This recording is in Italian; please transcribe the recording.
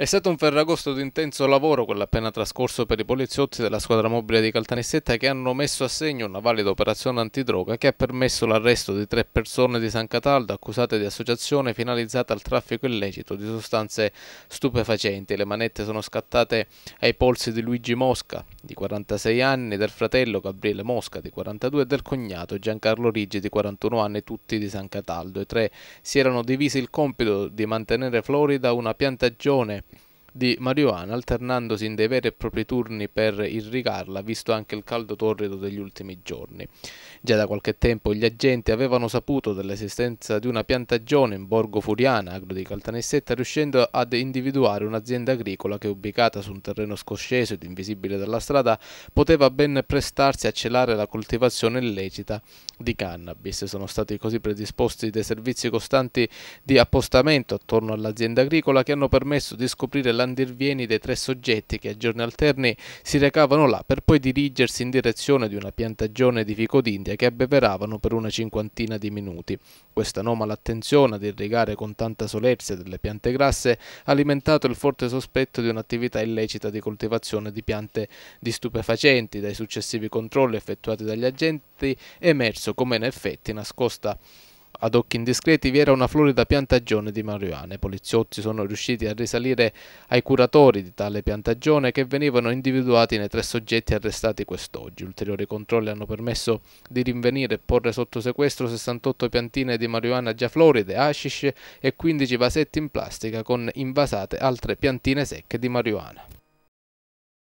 È stato un ferragosto di intenso lavoro quello appena trascorso per i poliziotti della squadra mobile di Caltanissetta che hanno messo a segno una valida operazione antidroga che ha permesso l'arresto di tre persone di San Cataldo accusate di associazione finalizzata al traffico illecito di sostanze stupefacenti. Le manette sono scattate ai polsi di Luigi Mosca, di 46 anni, del fratello Gabriele Mosca, di 42, e del cognato Giancarlo Riggi, di 41 anni, tutti di San Cataldo. I tre si erano divisi il compito di mantenere florida una piantagione di marijuana alternandosi in dei veri e propri turni per irrigarla visto anche il caldo torrido degli ultimi giorni. Già da qualche tempo gli agenti avevano saputo dell'esistenza di una piantagione in Borgo Furiana, agro di Caltanissetta, riuscendo ad individuare un'azienda agricola che ubicata su un terreno scosceso ed invisibile dalla strada poteva ben prestarsi a celare la coltivazione illecita di cannabis. Sono stati così predisposti dei servizi costanti di appostamento attorno all'azienda agricola che hanno permesso di scoprire la andirvieni dei tre soggetti che a giorni alterni si recavano là per poi dirigersi in direzione di una piantagione di fico d'India che abbeveravano per una cinquantina di minuti. Questa anomala attenzione ad irrigare con tanta solerzia delle piante grasse ha alimentato il forte sospetto di un'attività illecita di coltivazione di piante di stupefacenti. Dai successivi controlli effettuati dagli agenti è emerso come in effetti nascosta ad occhi indiscreti vi era una florida piantagione di marijuana. I poliziotti sono riusciti a risalire ai curatori di tale piantagione che venivano individuati nei tre soggetti arrestati quest'oggi. Ulteriori controlli hanno permesso di rinvenire e porre sotto sequestro 68 piantine di marijuana già floride, hashish e 15 vasetti in plastica con invasate altre piantine secche di marijuana.